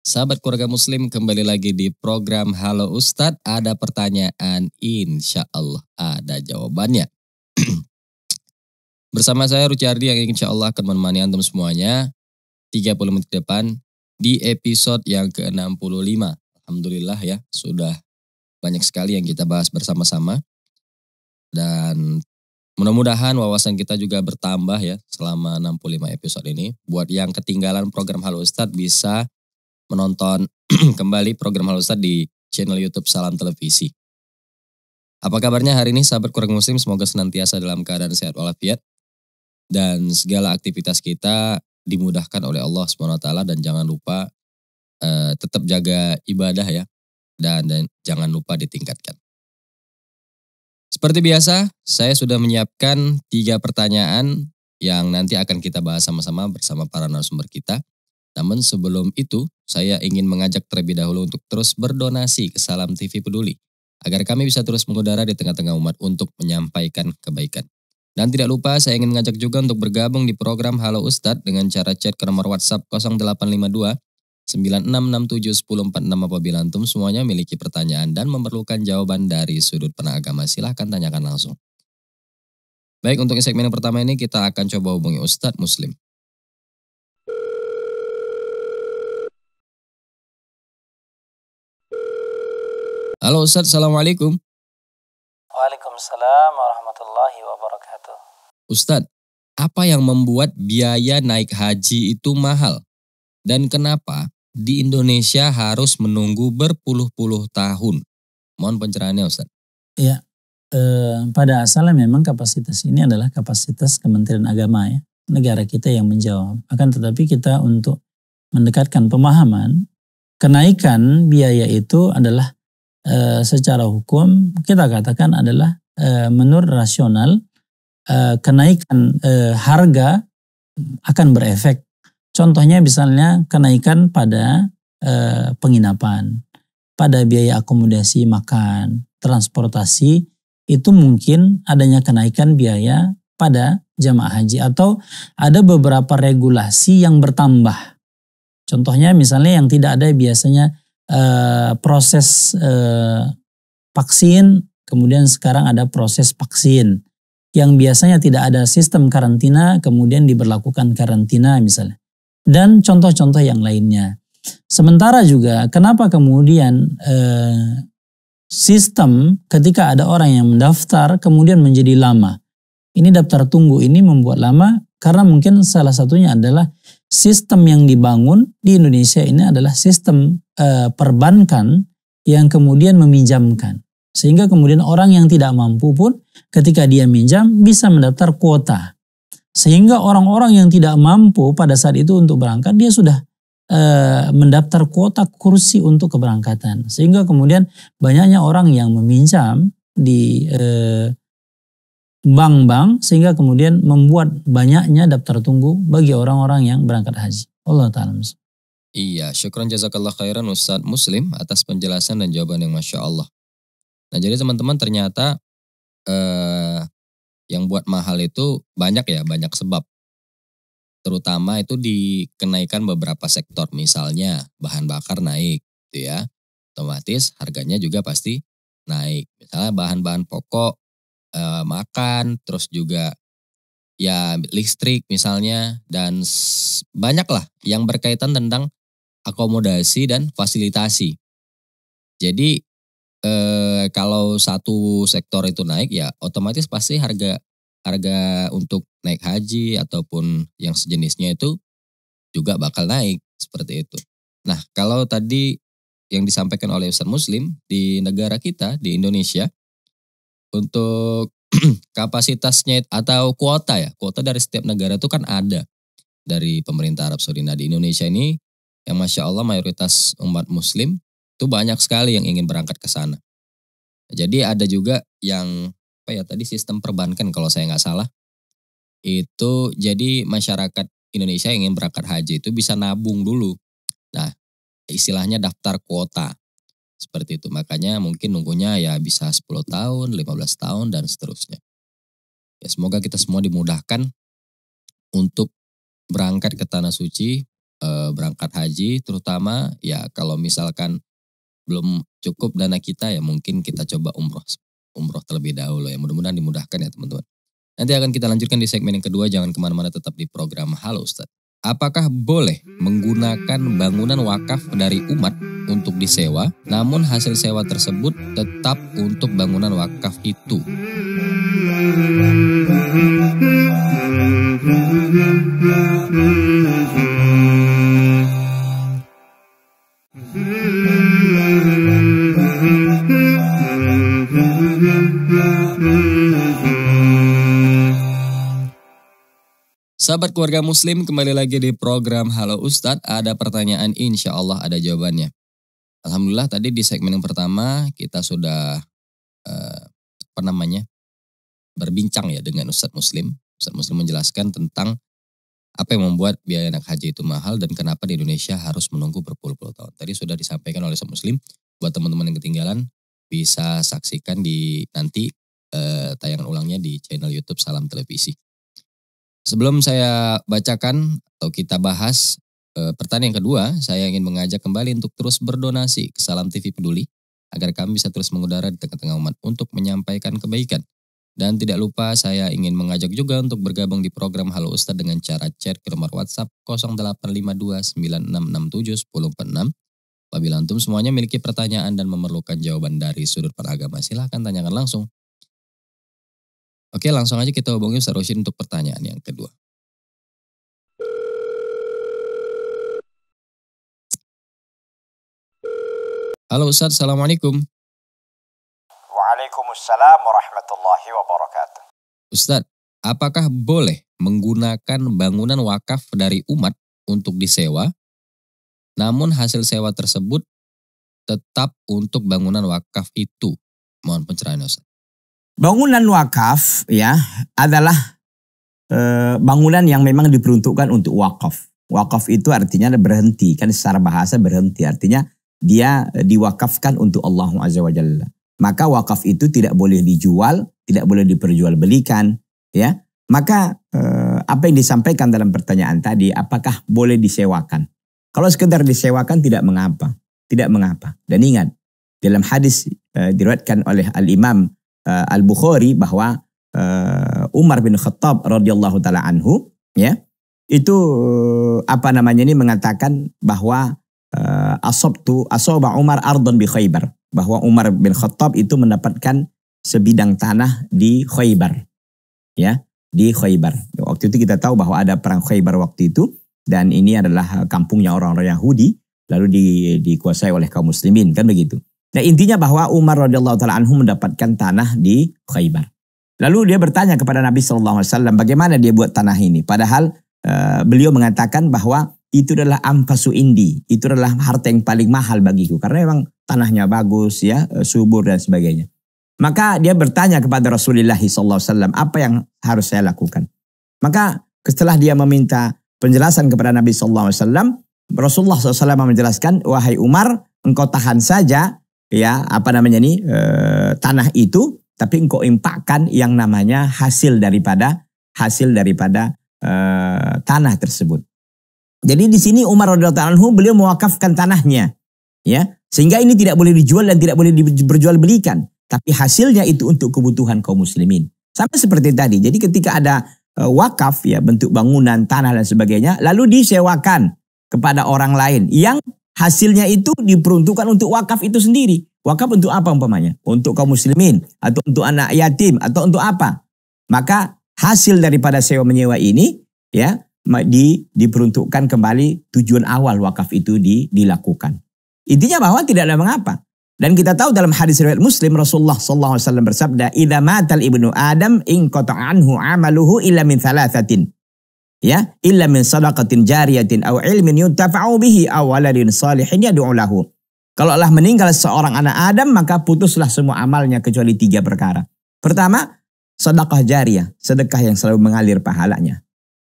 Sahabat keluarga muslim kembali lagi di program Halo Ustadz. Ada pertanyaan, insya Allah ada jawabannya. Bersama saya Rucardi yang insya Allah akan menemani Antum semuanya 30 menit depan di episode yang ke-65. Alhamdulillah ya, sudah banyak sekali yang kita bahas bersama-sama. Dan mudah-mudahan wawasan kita juga bertambah ya selama 65 episode ini. Buat yang ketinggalan program Halo Ustadz bisa menonton kembali program Halo Ustaz di channel YouTube Salam Televisi. Apa kabarnya hari ini sahabat kurang muslim? Semoga senantiasa dalam keadaan sehat walafiat dan segala aktivitas kita dimudahkan oleh Allah SWT dan jangan lupa eh, tetap jaga ibadah ya dan, dan jangan lupa ditingkatkan. Seperti biasa, saya sudah menyiapkan tiga pertanyaan yang nanti akan kita bahas sama-sama bersama para narasumber kita. Namun sebelum itu, saya ingin mengajak terlebih dahulu untuk terus berdonasi ke Salam TV Peduli, agar kami bisa terus mengudara di tengah-tengah umat untuk menyampaikan kebaikan. Dan tidak lupa saya ingin mengajak juga untuk bergabung di program Halo Ustadz dengan cara chat ke nomor WhatsApp 0852 1046 apabila antum semuanya memiliki pertanyaan dan memerlukan jawaban dari sudut pandang agama silahkan tanyakan langsung. Baik untuk segmen yang pertama ini kita akan coba hubungi Ustadz Muslim. Halo Ustaz, Assalamualaikum. Waalaikumsalam warahmatullahi wabarakatuh. Ustaz, apa yang membuat biaya naik haji itu mahal? Dan kenapa di Indonesia harus menunggu berpuluh-puluh tahun? Mohon pencerahannya Ustaz. Ya, eh, pada asalnya memang kapasitas ini adalah kapasitas Kementerian Agama ya. Negara kita yang menjawab. Akan tetapi kita untuk mendekatkan pemahaman, kenaikan biaya itu adalah e, secara hukum kita katakan adalah e, menurut rasional e, kenaikan e, harga akan berefek. Contohnya misalnya kenaikan pada e, penginapan, pada biaya akomodasi makan, transportasi itu mungkin adanya kenaikan biaya pada jamaah haji atau ada beberapa regulasi yang bertambah. Contohnya misalnya yang tidak ada biasanya Eh, proses uh, vaksin, kemudian sekarang ada proses vaksin yang biasanya tidak ada sistem karantina, kemudian diberlakukan karantina misalnya. Dan contoh-contoh yang lainnya. Sementara juga kenapa kemudian eh, sistem ketika ada orang yang mendaftar kemudian menjadi lama. Ini daftar tunggu ini membuat lama karena mungkin salah satunya adalah sistem yang dibangun di Indonesia ini adalah sistem e, perbankan yang kemudian meminjamkan. Sehingga kemudian orang yang tidak mampu pun ketika dia minjam bisa mendaftar kuota. Sehingga orang-orang yang tidak mampu pada saat itu untuk berangkat dia sudah e, mendaftar kuota kursi untuk keberangkatan. Sehingga kemudian banyaknya orang yang meminjam di e, bank-bank sehingga kemudian membuat banyaknya daftar tunggu bagi orang-orang yang berangkat haji. Allah taala. Iya, syukran jazakallah khairan Ustadz Muslim atas penjelasan dan jawaban yang masya Allah. Nah jadi teman-teman ternyata eh, yang buat mahal itu banyak ya, banyak sebab. Terutama itu dikenaikan beberapa sektor, misalnya bahan bakar naik, gitu ya. Otomatis harganya juga pasti naik. Misalnya bahan-bahan pokok uh, makan, terus juga ya listrik misalnya dan banyak lah yang berkaitan tentang akomodasi dan fasilitasi. Jadi eh, kalau satu sektor itu naik ya otomatis pasti harga harga untuk naik haji ataupun yang sejenisnya itu juga bakal naik seperti itu. Nah kalau tadi yang disampaikan oleh Ustaz Muslim di negara kita di Indonesia untuk kapasitasnya atau kuota ya. Kuota dari setiap negara itu kan ada dari pemerintah Arab Saudi. Nah di Indonesia ini yang Masya Allah mayoritas umat muslim itu banyak sekali yang ingin berangkat ke sana. Jadi ada juga yang apa ya tadi sistem perbankan kalau saya nggak salah itu jadi masyarakat Indonesia yang ingin berangkat haji itu bisa nabung dulu. Nah istilahnya daftar kuota. Seperti itu. Makanya mungkin nunggunya ya bisa 10 tahun, 15 tahun dan seterusnya. Ya semoga kita semua dimudahkan untuk berangkat ke tanah suci, eh, berangkat haji terutama ya kalau misalkan belum cukup dana kita ya mungkin kita coba umroh umroh terlebih dahulu ya mudah-mudahan dimudahkan ya teman-teman. Nanti akan kita lanjutkan di segmen yang kedua jangan kemana-mana tetap di program Halo Ustaz. Apakah boleh hmm. menggunakan bangunan wakaf dari umat untuk disewa, namun hasil sewa tersebut tetap untuk bangunan wakaf itu? Hmm. Sahabat keluarga muslim kembali lagi di program Halo Ustadz. Ada pertanyaan insya Allah ada jawabannya. Alhamdulillah tadi di segmen yang pertama kita sudah eh, apa namanya berbincang ya dengan Ustadz Muslim. Ustadz Muslim menjelaskan tentang apa yang membuat biaya anak haji itu mahal dan kenapa di Indonesia harus menunggu berpuluh-puluh tahun. Tadi sudah disampaikan oleh Ustadz Muslim. Buat teman-teman yang ketinggalan bisa saksikan di nanti eh, tayangan ulangnya di channel YouTube Salam Televisi. Sebelum saya bacakan atau kita bahas e, pertanyaan kedua, saya ingin mengajak kembali untuk terus berdonasi ke Salam TV Peduli agar kami bisa terus mengudara di tengah-tengah umat untuk menyampaikan kebaikan. Dan tidak lupa saya ingin mengajak juga untuk bergabung di program Halo Ustadz dengan cara chat ke nomor WhatsApp 085296671046. Apabila antum semuanya memiliki pertanyaan dan memerlukan jawaban dari sudut peragama, silahkan tanyakan langsung Oke, langsung aja kita hubungi Ustaz Roshin untuk pertanyaan yang kedua. Halo Ustaz, Assalamualaikum. Waalaikumsalam warahmatullahi wabarakatuh. Ustaz, apakah boleh menggunakan bangunan wakaf dari umat untuk disewa, namun hasil sewa tersebut tetap untuk bangunan wakaf itu? Mohon pencerahan Ustaz. Bangunan wakaf ya adalah e, bangunan yang memang diperuntukkan untuk wakaf. Wakaf itu artinya berhenti kan secara bahasa berhenti artinya dia eh, diwakafkan untuk Allah Azza wa Jalla. Maka wakaf itu tidak boleh dijual, tidak boleh diperjualbelikan, ya. Maka e, apa yang disampaikan dalam pertanyaan tadi, apakah boleh disewakan? Kalau sekedar disewakan tidak mengapa, tidak mengapa. Dan ingat, dalam hadis e, diriwayatkan oleh Al Imam uh, eh, Al Bukhari bahwa uh, Umar bin Khattab radhiyallahu taala anhu ya itu uh, apa namanya ini mengatakan bahwa uh, asabtu asaba Umar ardon bi Khaybar bahwa Umar bin Khattab itu mendapatkan sebidang tanah di Khaybar ya di Khaybar. Waktu itu kita tahu bahwa ada perang Khaybar waktu itu dan ini adalah kampungnya orang-orang Yahudi lalu di, dikuasai oleh kaum muslimin kan begitu. Nah intinya bahwa Umar radhiyallahu taala anhu mendapatkan tanah di Khaybar. Lalu dia bertanya kepada Nabi saw bagaimana dia buat tanah ini. Padahal eh, beliau mengatakan bahwa itu adalah amfasu indi, itu adalah harta yang paling mahal bagiku karena memang tanahnya bagus ya, eh, subur dan sebagainya. Maka dia bertanya kepada Rasulullah saw Alaihi Wasallam apa yang harus saya lakukan. Maka setelah dia meminta penjelasan kepada Nabi saw, Rasulullah SAW menjelaskan, wahai Umar, engkau tahan saja ya apa namanya nih eh, e, tanah itu tapi engkau impakkan yang namanya hasil daripada hasil daripada e, tanah tersebut. Jadi di sini Umar radhiyallahu anhu beliau mewakafkan tanahnya ya sehingga ini tidak boleh dijual dan tidak boleh diperjual belikan tapi hasilnya itu untuk kebutuhan kaum muslimin. Sama seperti tadi. Jadi ketika ada e, wakaf ya bentuk bangunan, tanah dan sebagainya lalu disewakan kepada orang lain yang hasilnya itu diperuntukkan untuk wakaf itu sendiri. Wakaf untuk apa umpamanya? Untuk kaum muslimin atau untuk anak yatim atau untuk apa? Maka hasil daripada sewa menyewa ini ya di, diperuntukkan kembali tujuan awal wakaf itu di, dilakukan. Intinya bahwa tidak ada mengapa. Dan kita tahu dalam hadis riwayat Muslim Rasulullah sallallahu alaihi wasallam bersabda, "Idza matal ibnu Adam in anhu amaluhu illa min thalathatin." ya illa min sadaqatin jariyatin aw ilmin yuntafa'u bihi aw waladin salihin yad'u lahu Allah meninggal seorang anak Adam maka putuslah semua amalnya kecuali tiga perkara pertama sedekah jariah sedekah yang selalu mengalir pahalanya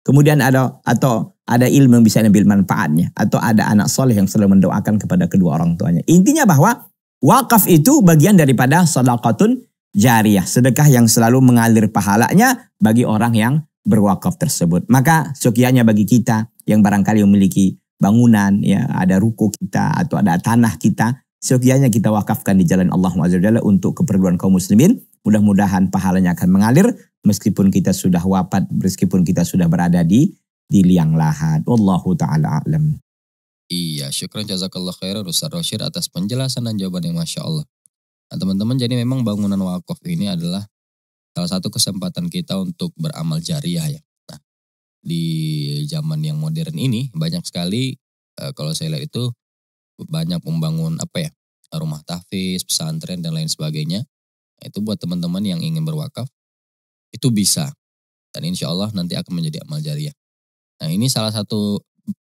kemudian ada atau ada ilmu yang bisa ambil manfaatnya atau ada anak soleh yang selalu mendoakan kepada kedua orang tuanya intinya bahwa wakaf itu bagian daripada sedekatun jariah sedekah yang selalu mengalir pahalanya bagi orang yang berwakaf tersebut. Maka sekianya bagi kita yang barangkali memiliki bangunan, ya ada ruko kita atau ada tanah kita, sekianya kita wakafkan di jalan Allah Azza untuk keperluan kaum muslimin. Mudah-mudahan pahalanya akan mengalir meskipun kita sudah wafat, meskipun kita sudah berada di di liang lahat. Wallahu taala alam. Iya, syukran jazakallah khairan Ustaz Roshir atas penjelasan dan jawaban yang Masya Allah. Nah, teman-teman, jadi memang bangunan wakaf ini adalah salah satu kesempatan kita untuk beramal jariah ya. Nah, di zaman yang modern ini banyak sekali uh, kalau saya lihat itu banyak membangun apa ya rumah tahfiz, pesantren dan lain sebagainya. Nah, itu buat teman-teman yang ingin berwakaf itu bisa dan insya Allah nanti akan menjadi amal jariah. Nah ini salah satu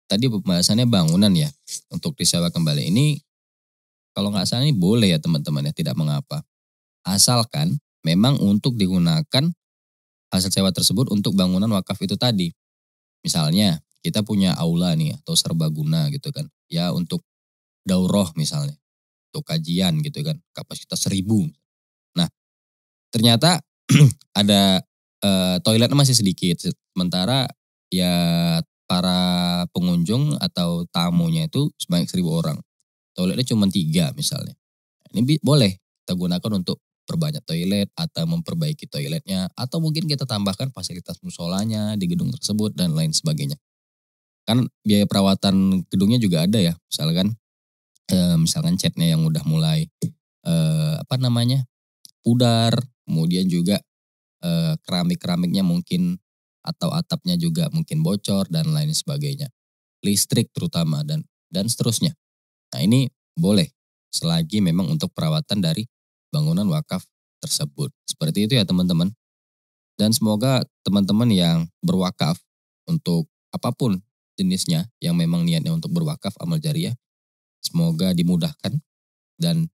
tadi pembahasannya bangunan ya untuk disewa kembali ini kalau nggak salah ini boleh ya teman-teman ya tidak mengapa asalkan memang untuk digunakan hasil sewa tersebut untuk bangunan wakaf itu tadi. Misalnya kita punya aula nih atau serbaguna gitu kan. Ya untuk daurah misalnya. Untuk kajian gitu kan. Kapasitas seribu. Nah ternyata ada e, toiletnya masih sedikit. Sementara ya para pengunjung atau tamunya itu sebanyak seribu orang. Toiletnya cuma tiga misalnya. Ini boleh kita gunakan untuk perbanyak toilet atau memperbaiki toiletnya atau mungkin kita tambahkan fasilitas musolanya di gedung tersebut dan lain sebagainya. Kan biaya perawatan gedungnya juga ada ya, misalkan eh, misalkan catnya yang udah mulai eh, apa namanya pudar, kemudian juga eh, keramik-keramiknya mungkin atau atapnya juga mungkin bocor dan lain sebagainya. Listrik terutama dan dan seterusnya. Nah ini boleh selagi memang untuk perawatan dari bangunan wakaf tersebut. Seperti itu ya teman-teman. Dan semoga teman-teman yang berwakaf untuk apapun jenisnya yang memang niatnya untuk berwakaf amal jariah, semoga dimudahkan dan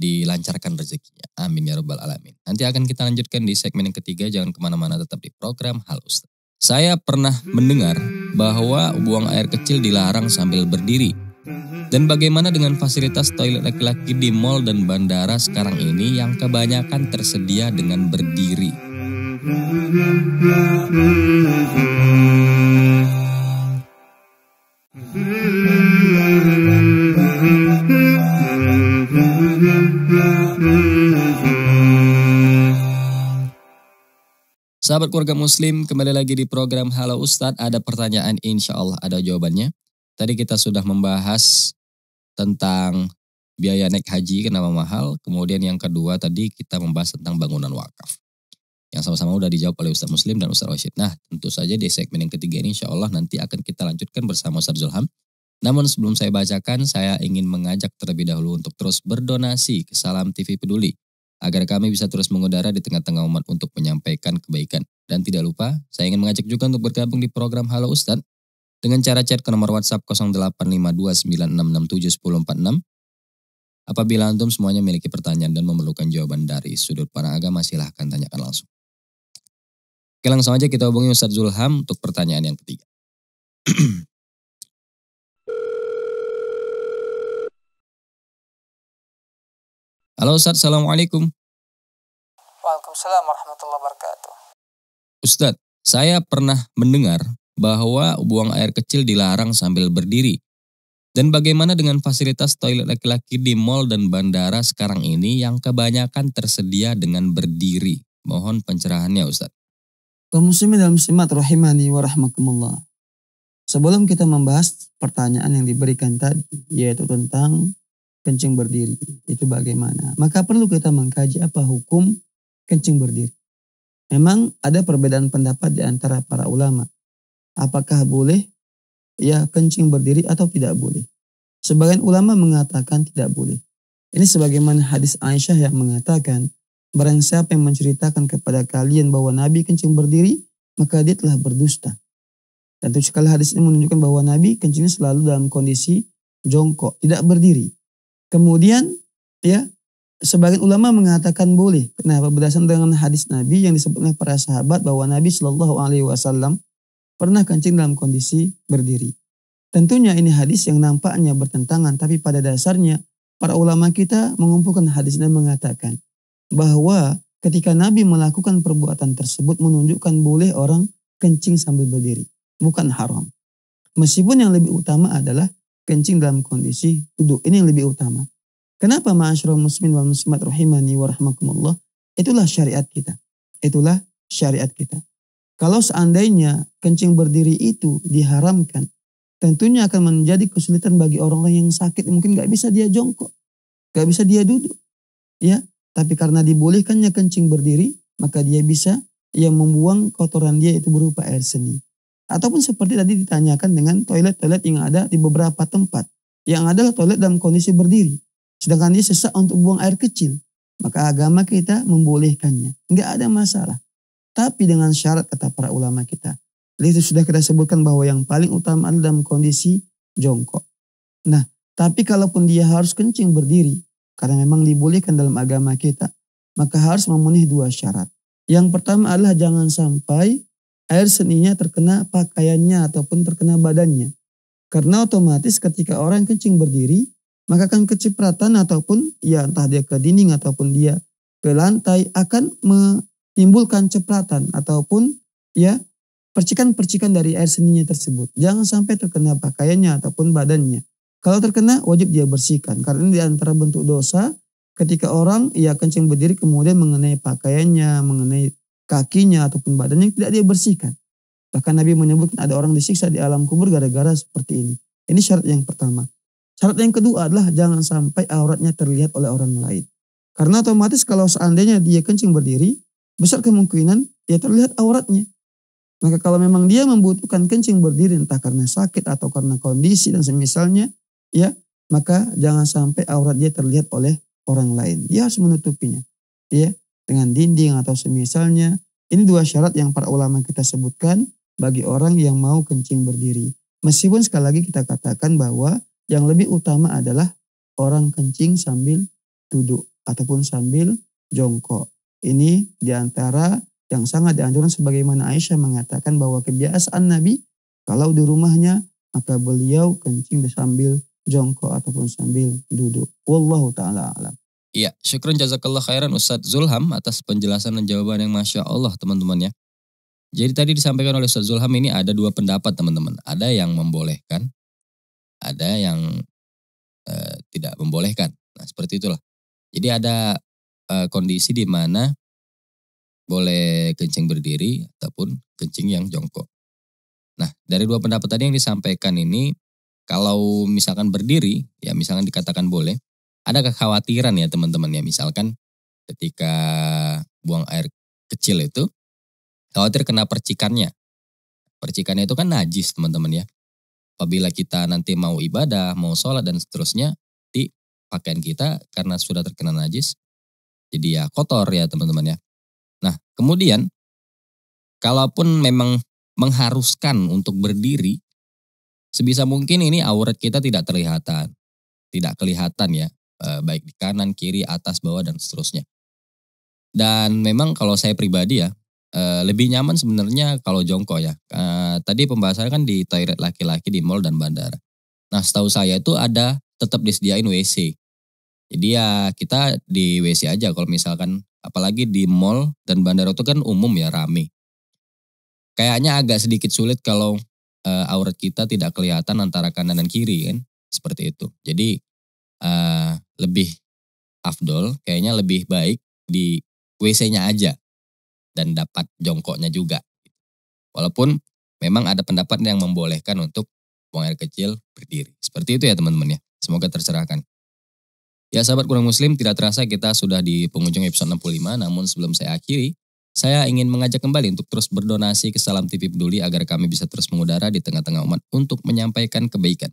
dilancarkan rezekinya. Amin ya robbal alamin. Nanti akan kita lanjutkan di segmen yang ketiga, jangan kemana-mana tetap di program Hal Ustaz. Saya pernah mendengar bahwa buang air kecil dilarang sambil berdiri Mm-hmm. Dan bagaimana dengan fasilitas toilet laki-laki di mall dan bandara sekarang ini yang kebanyakan tersedia dengan berdiri? Sahabat keluarga muslim, kembali lagi di program Halo Ustadz, ada pertanyaan insya Allah ada jawabannya. Tadi kita sudah membahas tentang biaya naik haji kenapa mahal. Kemudian yang kedua tadi kita membahas tentang bangunan wakaf. Yang sama-sama udah dijawab oleh Ustaz Muslim dan Ustaz Rashid. Nah tentu saja di segmen yang ketiga ini insya Allah nanti akan kita lanjutkan bersama Ustaz Zulham. Namun sebelum saya bacakan, saya ingin mengajak terlebih dahulu untuk terus berdonasi ke Salam TV Peduli agar kami bisa terus mengudara di tengah-tengah umat untuk menyampaikan kebaikan. Dan tidak lupa, saya ingin mengajak juga untuk bergabung di program Halo Ustadz dengan cara chat ke nomor WhatsApp 085296671046. Apabila antum semuanya memiliki pertanyaan dan memerlukan jawaban dari sudut para agama, silahkan tanyakan langsung. Oke langsung aja kita hubungi Ustadz Zulham untuk pertanyaan yang ketiga. Halo Ustadz, Assalamualaikum. Waalaikumsalam warahmatullahi wabarakatuh. Ustadz, saya pernah mendengar bahwa buang air kecil dilarang sambil berdiri. Dan bagaimana dengan fasilitas toilet laki-laki di mall dan bandara sekarang ini yang kebanyakan tersedia dengan berdiri? Mohon pencerahannya Ustaz. Kaum muslimin dan rahimani wa rahmatullah. Sebelum kita membahas pertanyaan yang diberikan tadi, yaitu tentang kencing berdiri, itu bagaimana? Maka perlu kita mengkaji apa hukum kencing berdiri. Memang ada perbedaan pendapat di antara para ulama apakah boleh ya kencing berdiri atau tidak boleh. Sebagian ulama mengatakan tidak boleh. Ini sebagaimana hadis Aisyah yang mengatakan, barang siapa yang menceritakan kepada kalian bahwa Nabi kencing berdiri, maka dia telah berdusta. Tentu sekali hadis ini menunjukkan bahwa Nabi kencingnya selalu dalam kondisi jongkok, tidak berdiri. Kemudian ya sebagian ulama mengatakan boleh. Kenapa? Berdasarkan dengan hadis Nabi yang disebutkan para sahabat bahwa Nabi Shallallahu Alaihi Wasallam pernah kencing dalam kondisi berdiri. Tentunya ini hadis yang nampaknya bertentangan, tapi pada dasarnya para ulama kita mengumpulkan hadis dan mengatakan bahwa ketika Nabi melakukan perbuatan tersebut menunjukkan boleh orang kencing sambil berdiri, bukan haram. Meskipun yang lebih utama adalah kencing dalam kondisi duduk, ini yang lebih utama. Kenapa ma'asyur muslimin wal muslimat rahimani wa rahmakumullah? Itulah syariat kita. Itulah syariat kita. Kalau seandainya kencing berdiri itu diharamkan, tentunya akan menjadi kesulitan bagi orang-orang yang sakit. Mungkin gak bisa dia jongkok, gak bisa dia duduk. ya. Tapi karena dibolehkannya kencing berdiri, maka dia bisa yang membuang kotoran dia itu berupa air seni. Ataupun seperti tadi ditanyakan dengan toilet-toilet yang ada di beberapa tempat. Yang adalah toilet dalam kondisi berdiri. Sedangkan dia sesak untuk buang air kecil. Maka agama kita membolehkannya. Nggak ada masalah. Tapi dengan syarat kata para ulama kita. Itu sudah kita sebutkan bahwa yang paling utama adalah dalam kondisi jongkok. Nah, tapi kalaupun dia harus kencing berdiri, karena memang dibolehkan dalam agama kita, maka harus memenuhi dua syarat. Yang pertama adalah jangan sampai air seninya terkena pakaiannya ataupun terkena badannya. Karena otomatis ketika orang kencing berdiri, maka akan kecipratan ataupun ya entah dia ke dinding ataupun dia ke lantai akan timbulkan cepratan ataupun ya percikan-percikan dari air seninya tersebut. Jangan sampai terkena pakaiannya ataupun badannya. Kalau terkena wajib dia bersihkan karena ini di antara bentuk dosa ketika orang ia kencing berdiri kemudian mengenai pakaiannya, mengenai kakinya ataupun badannya tidak dia bersihkan. Bahkan Nabi menyebutkan ada orang disiksa di alam kubur gara-gara seperti ini. Ini syarat yang pertama. Syarat yang kedua adalah jangan sampai auratnya terlihat oleh orang lain. Karena otomatis kalau seandainya dia kencing berdiri, besar kemungkinan ya terlihat auratnya. Maka kalau memang dia membutuhkan kencing berdiri entah karena sakit atau karena kondisi dan semisalnya, ya maka jangan sampai aurat dia terlihat oleh orang lain. Dia harus menutupinya, ya dengan dinding atau semisalnya. Ini dua syarat yang para ulama kita sebutkan bagi orang yang mau kencing berdiri. Meskipun sekali lagi kita katakan bahwa yang lebih utama adalah orang kencing sambil duduk ataupun sambil jongkok. Ini diantara yang sangat dianjurkan sebagaimana Aisyah mengatakan bahwa kebiasaan Nabi kalau di rumahnya maka beliau kencing sambil jongkok ataupun sambil duduk. Wallahu taala alam. Iya, syukron jazakallah khairan Ustadz Zulham atas penjelasan dan jawaban yang Masya Allah teman-teman ya. Jadi tadi disampaikan oleh Ustadz Zulham ini ada dua pendapat teman-teman. Ada yang membolehkan, ada yang e, tidak membolehkan. Nah seperti itulah. Jadi ada uh, kondisi di mana boleh kencing berdiri ataupun kencing yang jongkok. Nah, dari dua pendapat tadi yang disampaikan ini, kalau misalkan berdiri, ya misalkan dikatakan boleh, ada kekhawatiran ya teman-teman ya, misalkan ketika buang air kecil itu, khawatir kena percikannya. Percikannya itu kan najis teman-teman ya. Apabila kita nanti mau ibadah, mau sholat dan seterusnya, di pakaian kita karena sudah terkena najis, jadi ya kotor ya teman-teman ya. Nah kemudian kalaupun memang mengharuskan untuk berdiri, sebisa mungkin ini aurat kita tidak terlihatan. Tidak kelihatan ya, eh, baik di kanan, kiri, atas, bawah, dan seterusnya. Dan memang kalau saya pribadi ya, eh, lebih nyaman sebenarnya kalau jongkok ya. Eh, tadi pembahasannya kan di toilet laki-laki di mall dan bandara. Nah setahu saya itu ada tetap disediain WC. Jadi ya kita di WC aja kalau misalkan apalagi di mall dan bandara itu kan umum ya rame. Kayaknya agak sedikit sulit kalau e, aurat kita tidak kelihatan antara kanan dan kiri kan seperti itu. Jadi e, lebih afdol kayaknya lebih baik di WC-nya aja dan dapat jongkoknya juga. Walaupun memang ada pendapat yang membolehkan untuk buang air kecil berdiri. Seperti itu ya teman-teman ya. Semoga tercerahkan. Ya sahabat kurang muslim, tidak terasa kita sudah di pengunjung episode 65, namun sebelum saya akhiri, saya ingin mengajak kembali untuk terus berdonasi ke Salam TV Peduli agar kami bisa terus mengudara di tengah-tengah umat untuk menyampaikan kebaikan.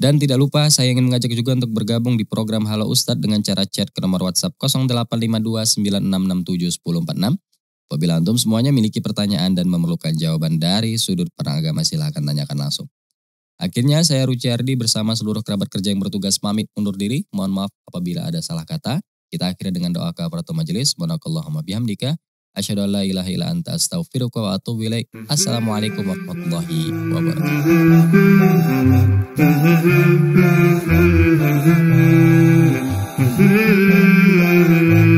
Dan tidak lupa, saya ingin mengajak juga untuk bergabung di program Halo Ustadz dengan cara chat ke nomor WhatsApp 085296671046. Apabila antum semuanya memiliki pertanyaan dan memerlukan jawaban dari sudut perang agama, silahkan tanyakan langsung. Akhirnya saya Ruciardi bersama seluruh kerabat kerja yang bertugas pamit undur diri. Mohon maaf apabila ada salah kata. Kita akhiri dengan doa kafaratul majelis. Subhanakallahumma bihamdika. Asyhadu an ilaha illa anta astaghfiruka wa atubu ilaik. Assalamualaikum warahmatullahi wabarakatuh.